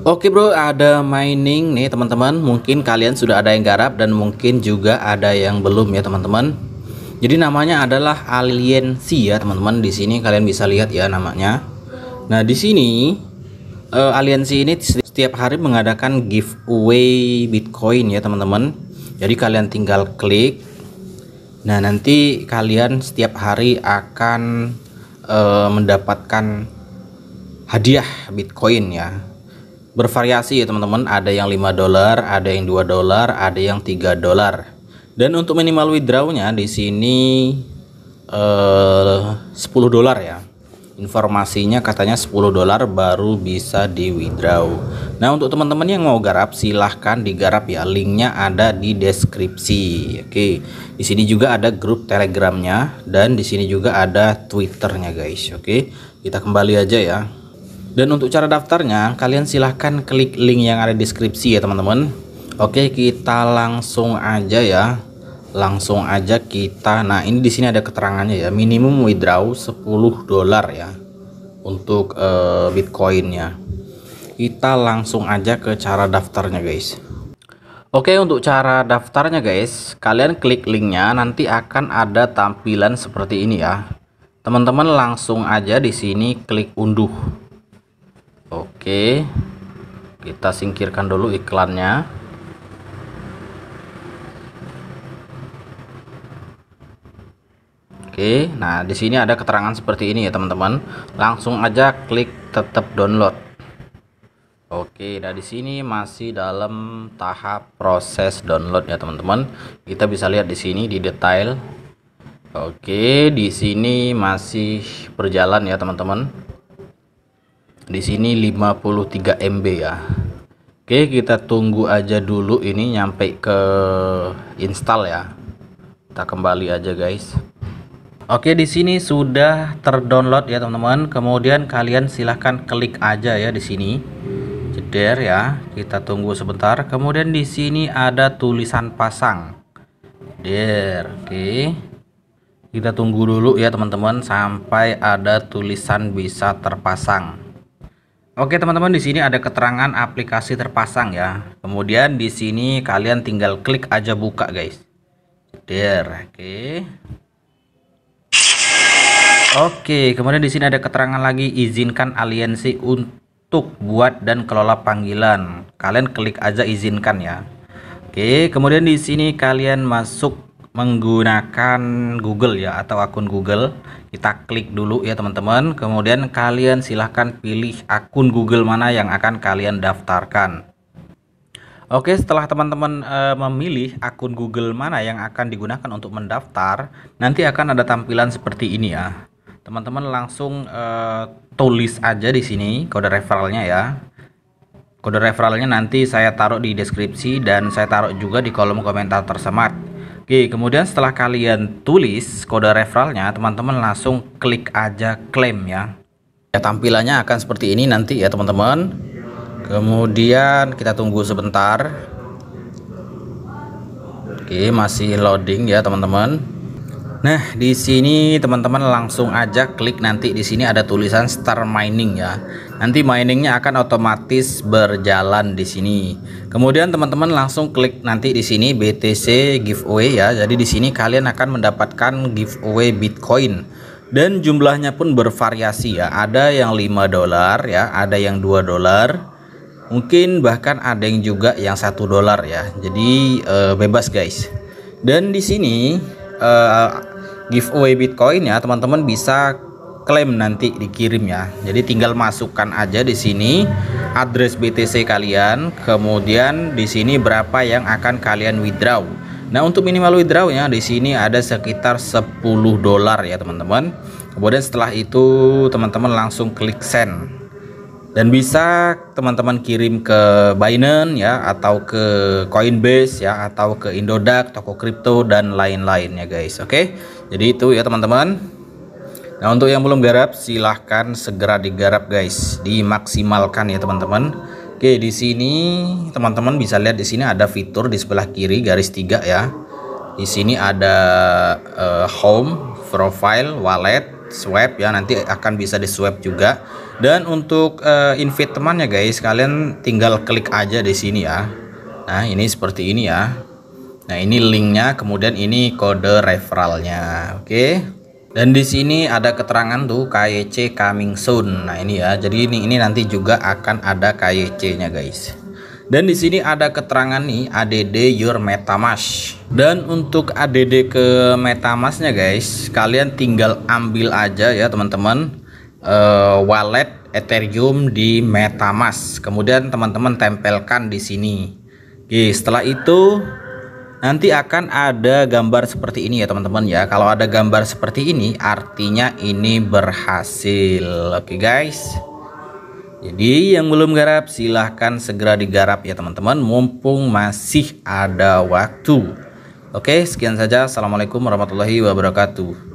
Oke bro, ada mining nih teman-teman. Mungkin kalian sudah ada yang garap dan mungkin juga ada yang belum ya teman-teman. Jadi namanya adalah C ya teman-teman. Di sini kalian bisa lihat ya namanya. Nah di sini uh, eh, C ini setiap hari mengadakan giveaway Bitcoin ya teman-teman. Jadi kalian tinggal klik. Nah nanti kalian setiap hari akan uh, mendapatkan hadiah Bitcoin ya bervariasi ya teman-teman ada yang 5 dolar ada yang 2 dolar ada yang 3 dolar dan untuk minimal withdrawnya di sini eh, 10 dolar ya informasinya katanya 10 dolar baru bisa di withdraw nah untuk teman-teman yang mau garap silahkan digarap ya linknya ada di deskripsi oke di sini juga ada grup telegramnya dan di sini juga ada twitternya guys oke kita kembali aja ya dan untuk cara daftarnya, kalian silahkan klik link yang ada di deskripsi ya teman-teman. Oke, kita langsung aja ya. Langsung aja kita. Nah, ini di sini ada keterangannya ya. Minimum withdraw 10 dolar ya untuk uh, Bitcoinnya. Kita langsung aja ke cara daftarnya guys. Oke untuk cara daftarnya guys kalian klik linknya nanti akan ada tampilan seperti ini ya teman-teman langsung aja di sini klik unduh Oke, kita singkirkan dulu iklannya. Oke, nah di sini ada keterangan seperti ini ya teman-teman. Langsung aja klik tetap download. Oke, nah di sini masih dalam tahap proses download ya teman-teman. Kita bisa lihat di sini di detail. Oke, di sini masih berjalan ya teman-teman di sini 53 MB ya Oke kita tunggu aja dulu ini nyampe ke install ya kita kembali aja guys Oke di sini sudah terdownload ya teman-teman kemudian kalian silahkan klik aja ya di sini jeder ya kita tunggu sebentar kemudian di sini ada tulisan pasang der Oke kita tunggu dulu ya teman-teman sampai ada tulisan bisa terpasang Oke teman-teman di sini ada keterangan aplikasi terpasang ya. Kemudian di sini kalian tinggal klik aja buka guys. Der, oke. Oke, kemudian di sini ada keterangan lagi izinkan aliansi untuk buat dan kelola panggilan. Kalian klik aja izinkan ya. Oke, kemudian di sini kalian masuk menggunakan Google ya atau akun Google kita klik dulu ya teman-teman kemudian kalian silahkan pilih akun Google mana yang akan kalian daftarkan Oke setelah teman-teman e, memilih akun Google mana yang akan digunakan untuk mendaftar nanti akan ada tampilan seperti ini ya teman-teman langsung e, tulis aja di sini kode referralnya ya kode referralnya nanti saya taruh di deskripsi dan saya taruh juga di kolom komentar tersemat Oke, kemudian setelah kalian tulis kode referralnya, teman-teman langsung klik aja claim ya. Ya tampilannya akan seperti ini nanti ya teman-teman. Kemudian kita tunggu sebentar. Oke, masih loading ya teman-teman. Nah, di sini teman-teman langsung aja klik nanti di sini ada tulisan start mining ya. Nanti miningnya akan otomatis berjalan di sini. Kemudian teman-teman langsung klik nanti di sini BTC giveaway ya. Jadi di sini kalian akan mendapatkan giveaway Bitcoin dan jumlahnya pun bervariasi ya. Ada yang 5 dolar ya, ada yang 2 dolar. Mungkin bahkan ada yang juga yang satu dolar ya. Jadi eh, bebas guys. Dan di sini eh, giveaway Bitcoin ya teman-teman bisa klaim nanti dikirim ya. Jadi tinggal masukkan aja di sini address BTC kalian, kemudian di sini berapa yang akan kalian withdraw. Nah, untuk minimal withdrawnya di sini ada sekitar 10 dolar ya, teman-teman. Kemudian setelah itu teman-teman langsung klik send dan bisa teman-teman kirim ke Binance ya atau ke Coinbase ya atau ke Indodax, toko kripto dan lain-lain ya guys. Oke. Jadi itu ya teman-teman. Nah, untuk yang belum garap silahkan segera digarap guys. Dimaksimalkan ya teman-teman. Oke, di sini teman-teman bisa lihat di sini ada fitur di sebelah kiri garis tiga ya. Di sini ada uh, home, profile, wallet, Swipe ya nanti akan bisa di swipe juga dan untuk uh, invite temannya guys kalian tinggal klik aja di sini ya nah ini seperti ini ya nah ini linknya kemudian ini kode referralnya oke okay? dan di sini ada keterangan tuh KYC coming soon nah ini ya jadi ini ini nanti juga akan ada KYC nya guys dan di sini ada keterangan nih ADD your MetaMask. Dan untuk ADD ke MetaMasknya guys, kalian tinggal ambil aja ya teman-teman uh, wallet Ethereum di MetaMask. Kemudian teman-teman tempelkan di sini. Oke, setelah itu nanti akan ada gambar seperti ini ya teman-teman ya. Kalau ada gambar seperti ini artinya ini berhasil. Oke guys. Jadi yang belum garap silahkan segera digarap ya teman-teman mumpung masih ada waktu. Oke sekian saja. Assalamualaikum warahmatullahi wabarakatuh.